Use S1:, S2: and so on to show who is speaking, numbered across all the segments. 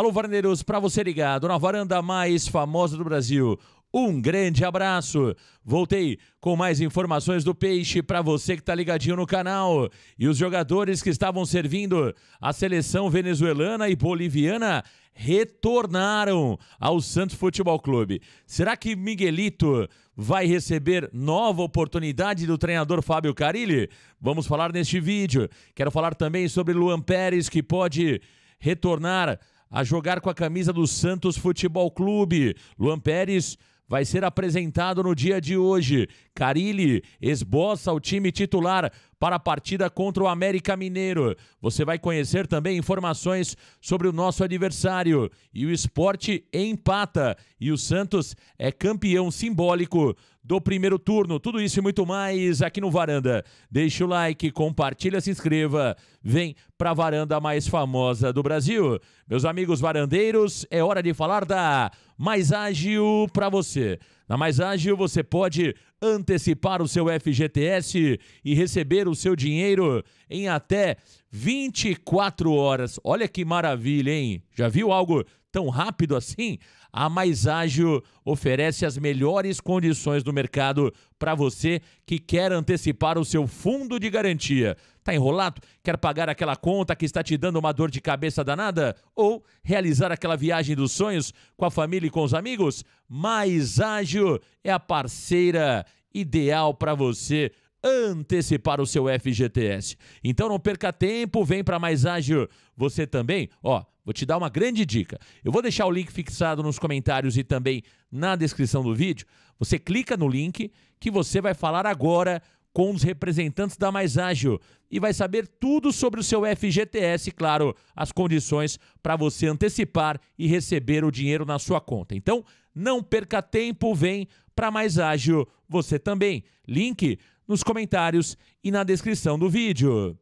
S1: Alô, Varneiros, para você ligado na varanda mais famosa do Brasil. Um grande abraço. Voltei com mais informações do Peixe para você que está ligadinho no canal. E os jogadores que estavam servindo a seleção venezuelana e boliviana retornaram ao Santos Futebol Clube. Será que Miguelito vai receber nova oportunidade do treinador Fábio Carilli? Vamos falar neste vídeo. Quero falar também sobre Luan Pérez que pode retornar a jogar com a camisa do Santos Futebol Clube. Luan Pérez vai ser apresentado no dia de hoje. Carilli esboça o time titular para a partida contra o América Mineiro. Você vai conhecer também informações sobre o nosso adversário. E o esporte empata. E o Santos é campeão simbólico do primeiro turno. Tudo isso e muito mais aqui no Varanda. Deixa o like, compartilha, se inscreva. Vem para a varanda mais famosa do Brasil. Meus amigos varandeiros, é hora de falar da Mais Ágil para você. Na Mais Ágil você pode antecipar o seu FGTS e receber o seu dinheiro em até 24 horas. Olha que maravilha, hein? Já viu algo tão rápido assim? A Mais Ágil oferece as melhores condições do mercado para você que quer antecipar o seu fundo de garantia. Tá enrolado? Quer pagar aquela conta que está te dando uma dor de cabeça danada? Ou realizar aquela viagem dos sonhos com a família e com os amigos? Mais Ágil é a parceira ideal para você antecipar o seu FGTS. Então não perca tempo, vem para mais ágil. Você também, ó, Vou te dar uma grande dica. Eu vou deixar o link fixado nos comentários e também na descrição do vídeo. Você clica no link que você vai falar agora com os representantes da Mais Ágil e vai saber tudo sobre o seu FGTS, claro, as condições para você antecipar e receber o dinheiro na sua conta. Então, não perca tempo, vem para Mais Ágil você também. Link nos comentários e na descrição do vídeo.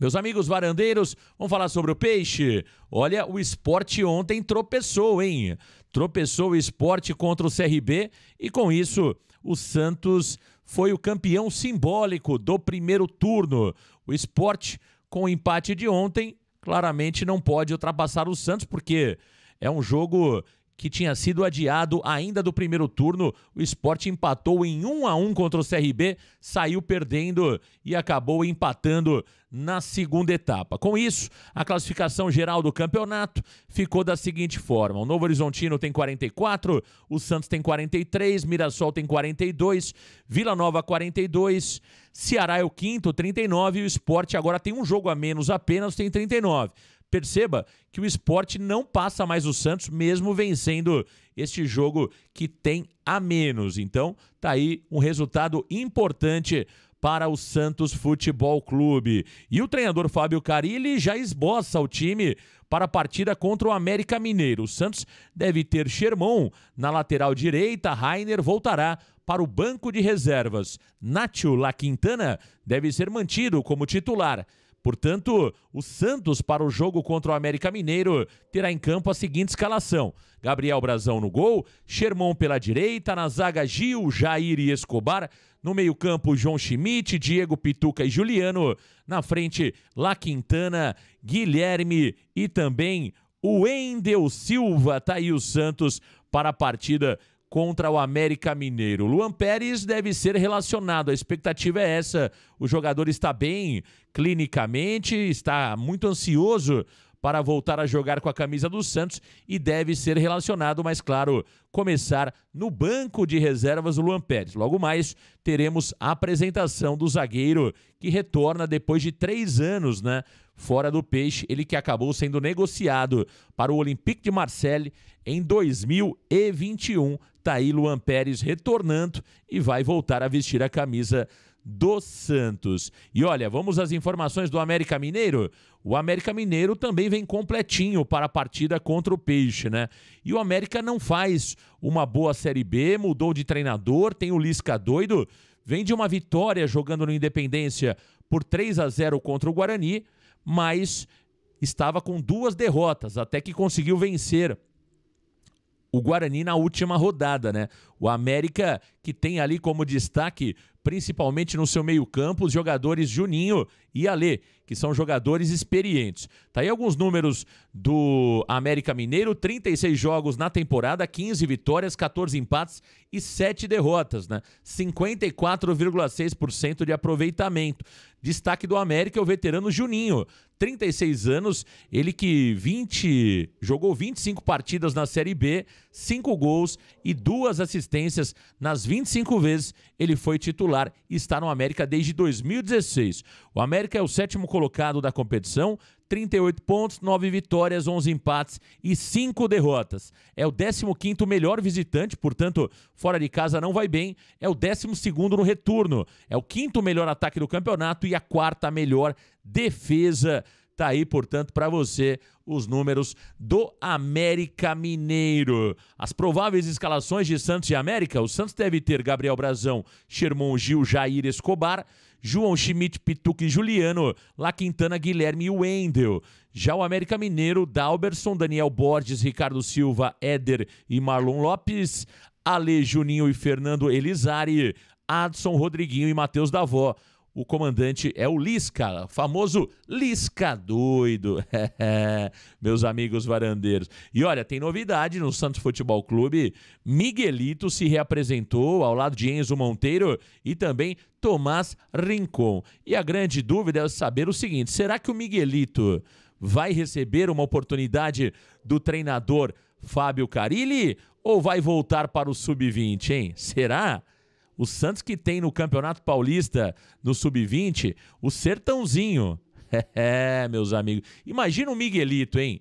S1: Meus amigos varandeiros, vamos falar sobre o peixe. Olha, o esporte ontem tropeçou, hein? Tropeçou o esporte contra o CRB e com isso o Santos foi o campeão simbólico do primeiro turno. O esporte, com o empate de ontem, claramente não pode ultrapassar o Santos, porque é um jogo que tinha sido adiado ainda do primeiro turno. O esporte empatou em 1 a 1 contra o CRB, saiu perdendo e acabou empatando na segunda etapa. Com isso, a classificação geral do campeonato ficou da seguinte forma: o Novo Horizontino tem 44, o Santos tem 43, Mirassol tem 42, Vila Nova 42, Ceará é o quinto, 39 e o Esporte agora tem um jogo a menos apenas, tem 39. Perceba que o esporte não passa mais o Santos, mesmo vencendo este jogo que tem a menos. Então, tá aí um resultado importante para o Santos Futebol Clube. E o treinador Fábio Carilli já esboça o time para a partida contra o América Mineiro. O Santos deve ter Sherman na lateral direita, Rainer voltará para o banco de reservas. Nacho La Quintana deve ser mantido como titular. Portanto, o Santos, para o jogo contra o América Mineiro, terá em campo a seguinte escalação: Gabriel Brazão no gol, Sherman pela direita, na zaga Gil, Jair e Escobar, no meio-campo, João Schmidt, Diego Pituca e Juliano. Na frente, La Quintana, Guilherme e também o Endel Silva. Tá aí o Santos para a partida contra o América Mineiro. Luan Pérez deve ser relacionado, a expectativa é essa. O jogador está bem clinicamente, está muito ansioso para voltar a jogar com a camisa do Santos e deve ser relacionado, mas claro, começar no banco de reservas o Luan Pérez. Logo mais, teremos a apresentação do zagueiro que retorna depois de três anos, né? Fora do peixe, ele que acabou sendo negociado para o Olympique de Marseille em 2021. Tá aí Luan Pérez retornando e vai voltar a vestir a camisa do Santos. E olha, vamos às informações do América Mineiro. O América Mineiro também vem completinho para a partida contra o Peixe, né? E o América não faz uma boa Série B, mudou de treinador, tem o Lisca doido, vem de uma vitória jogando no Independência por 3 a 0 contra o Guarani, mas estava com duas derrotas até que conseguiu vencer o Guarani na última rodada, né? O América que tem ali como destaque principalmente no seu meio-campo, os jogadores Juninho e Alê, que são jogadores experientes. Tá aí alguns números do América Mineiro: 36 jogos na temporada, 15 vitórias, 14 empates e 7 derrotas, né? 54,6% de aproveitamento. Destaque do América é o veterano Juninho, 36 anos, ele que 20 jogou 25 partidas na Série B, 5 gols e duas assistências nas 25 vezes ele foi titular e está no América desde 2016. O América é o sétimo colocado da competição, 38 pontos, 9 vitórias, 11 empates e 5 derrotas. É o 15º melhor visitante, portanto, fora de casa não vai bem. É o 12º no retorno. É o quinto melhor ataque do campeonato e a quarta melhor defesa Tá aí, portanto, para você os números do América Mineiro. As prováveis escalações de Santos e América: o Santos deve ter Gabriel Brazão, Shermon Gil, Jair Escobar, João Schmidt, Pituca e Juliano, La Quintana, Guilherme e Wendel. Já o América Mineiro, Dalberson, Daniel Borges, Ricardo Silva, Éder e Marlon Lopes, Ale Juninho e Fernando Elizari, Adson Rodriguinho e Matheus Davó o comandante é o Lisca, famoso Lisca doido. Meus amigos varandeiros. E olha, tem novidade no Santos Futebol Clube. Miguelito se reapresentou ao lado de Enzo Monteiro e também Tomás Rincon. E a grande dúvida é saber o seguinte: será que o Miguelito vai receber uma oportunidade do treinador Fábio Carilli ou vai voltar para o sub-20, hein? Será? O Santos que tem no Campeonato Paulista, no Sub-20, o Sertãozinho. É, meus amigos. Imagina o Miguelito, hein?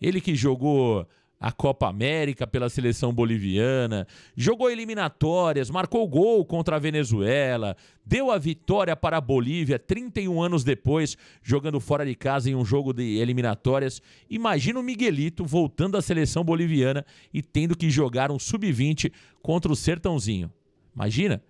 S1: Ele que jogou a Copa América pela seleção boliviana, jogou eliminatórias, marcou gol contra a Venezuela, deu a vitória para a Bolívia 31 anos depois, jogando fora de casa em um jogo de eliminatórias. Imagina o Miguelito voltando à seleção boliviana e tendo que jogar um sub-20 contra o Sertãozinho. Imagina,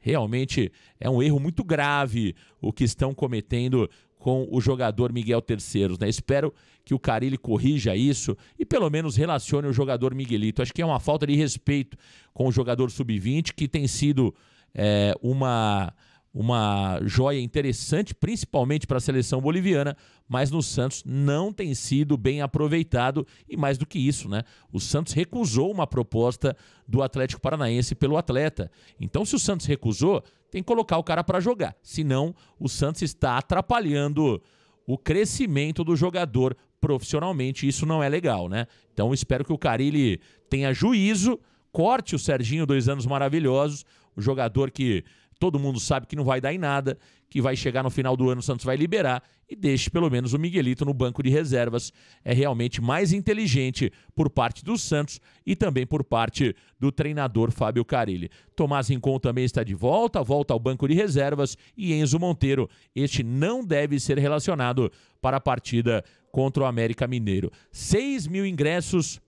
S1: realmente é um erro muito grave o que estão cometendo com o jogador Miguel Terceiros, né? Espero que o Carilli corrija isso e pelo menos relacione o jogador Miguelito. Acho que é uma falta de respeito com o jogador sub-20 que tem sido é, uma uma joia interessante, principalmente para a seleção boliviana, mas no Santos não tem sido bem aproveitado e mais do que isso, né? O Santos recusou uma proposta do Atlético Paranaense pelo atleta. Então, se o Santos recusou, tem que colocar o cara para jogar. Senão, o Santos está atrapalhando o crescimento do jogador profissionalmente. Isso não é legal, né? Então, espero que o Carilli tenha juízo, corte o Serginho dois anos maravilhosos, o jogador que todo mundo sabe que não vai dar em nada, que vai chegar no final do ano, o Santos vai liberar e deixe pelo menos o Miguelito no banco de reservas. É realmente mais inteligente por parte do Santos e também por parte do treinador Fábio Carilli. Tomás Rincon também está de volta, volta ao banco de reservas e Enzo Monteiro. Este não deve ser relacionado para a partida contra o América Mineiro. 6 mil ingressos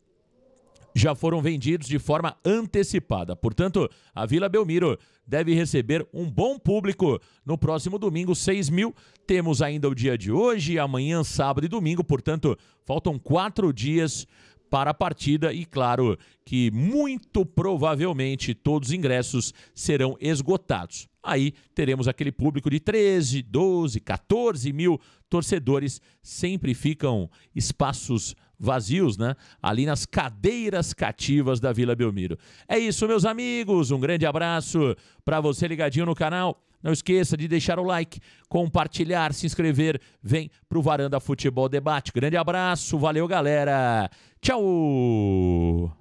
S1: já foram vendidos de forma antecipada. Portanto, a Vila Belmiro deve receber um bom público no próximo domingo, 6 mil. Temos ainda o dia de hoje, amanhã, sábado e domingo, portanto, faltam quatro dias para a partida e claro que muito provavelmente todos os ingressos serão esgotados. Aí teremos aquele público de 13, 12, 14 mil torcedores, sempre ficam espaços vazios, né? Ali nas cadeiras cativas da Vila Belmiro. É isso, meus amigos. Um grande abraço para você ligadinho no canal. Não esqueça de deixar o like, compartilhar, se inscrever. Vem pro Varanda Futebol Debate. Grande abraço, valeu, galera. Tchau.